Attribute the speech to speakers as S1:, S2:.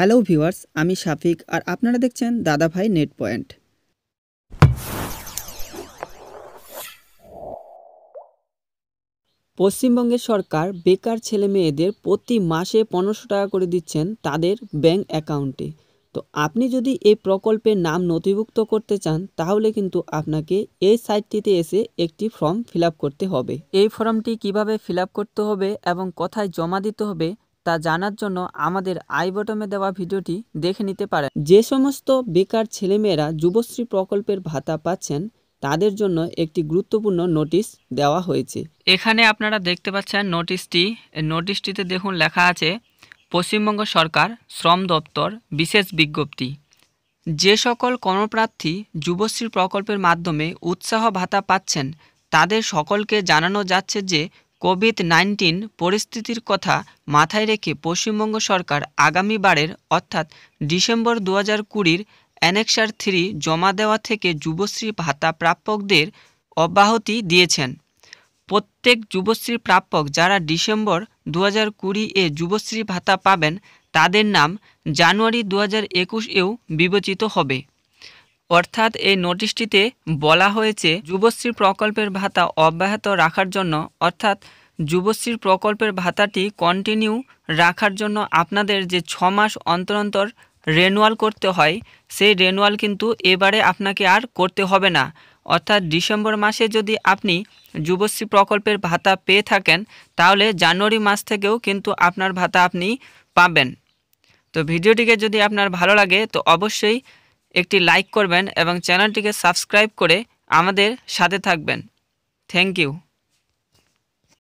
S1: hello viewers আমি সাফিক আর আপনারা দেখছেন দাদাভাই নেট পয়েন্ট পশ্চিমবঙ্গের সরকার বেকার ছেলে মেয়েদের প্রতি মাসে পনেরোশো টাকা করে দিচ্ছেন তাদের ব্যাংক অ্যাকাউন্টে তো আপনি যদি এই প্রকল্পের নাম নথিভুক্ত করতে চান তাহলে কিন্তু আপনাকে এই সাইটটিতে এসে একটি ফর্ম ফিল করতে হবে এই ফর্মটি কিভাবে ফিল করতে হবে এবং কোথায় জমা দিতে হবে তা জানার জন্য আমাদের আই বটমে দেওয়া ভিডিওটি দেখে নিতে পারেন যে সমস্ত বেকার ছেলেমেয়েরা যুবশ্রী প্রকল্পের ভাতা পাচ্ছেন তাদের জন্য একটি গুরুত্বপূর্ণ নোটিশ দেওয়া হয়েছে এখানে আপনারা দেখতে পাচ্ছেন নোটিশটি নোটিশটিতে দেখুন লেখা আছে পশ্চিমবঙ্গ সরকার শ্রম দপ্তর বিশেষ বিজ্ঞপ্তি যে সকল কর্মপ্রার্থী যুবশ্রী প্রকল্পের মাধ্যমে উৎসাহ ভাতা পাচ্ছেন তাদের সকলকে জানানো যাচ্ছে যে কোভিড নাইন্টিন পরিস্থিতির কথা মাথায় রেখে পশ্চিমবঙ্গ সরকার আগামীবারের অর্থাৎ ডিসেম্বর দু হাজার কুড়ির অ্যানেক্সার থ্রি জমা দেওয়া থেকে যুবশ্রী ভাতা প্রাপকদের অব্যাহতি দিয়েছেন প্রত্যেক যুবশ্রী প্রাপক যারা ডিসেম্বর দু হাজার কুড়ি এ যুবশ্রী ভাতা পাবেন তাদের নাম জানুয়ারি দু হাজার একুশ এও বিবেচিত হবে অর্থাৎ এই নোটিশটিতে বলা হয়েছে যুবশ্রী প্রকল্পের ভাতা অব্যাহত রাখার জন্য অর্থাৎ যুবশ্রীর প্রকল্পের ভাতাটি কন্টিনিউ রাখার জন্য আপনাদের যে ছ মাস অন্তর অন্তর রেনুয়াল করতে হয় সেই রেনুয়াল কিন্তু এবারে আপনাকে আর করতে হবে না অর্থাৎ ডিসেম্বর মাসে যদি আপনি যুবশ্রী প্রকল্পের ভাতা পেয়ে থাকেন তাহলে জানুয়ারি মাস থেকেও কিন্তু আপনার ভাতা আপনি পাবেন তো ভিডিওটিকে যদি আপনার ভালো লাগে তো অবশ্যই একটি লাইক করবেন এবং চ্যানেলটিকে সাবস্ক্রাইব করে আমাদের সাথে থাকবেন থ্যাংক ইউ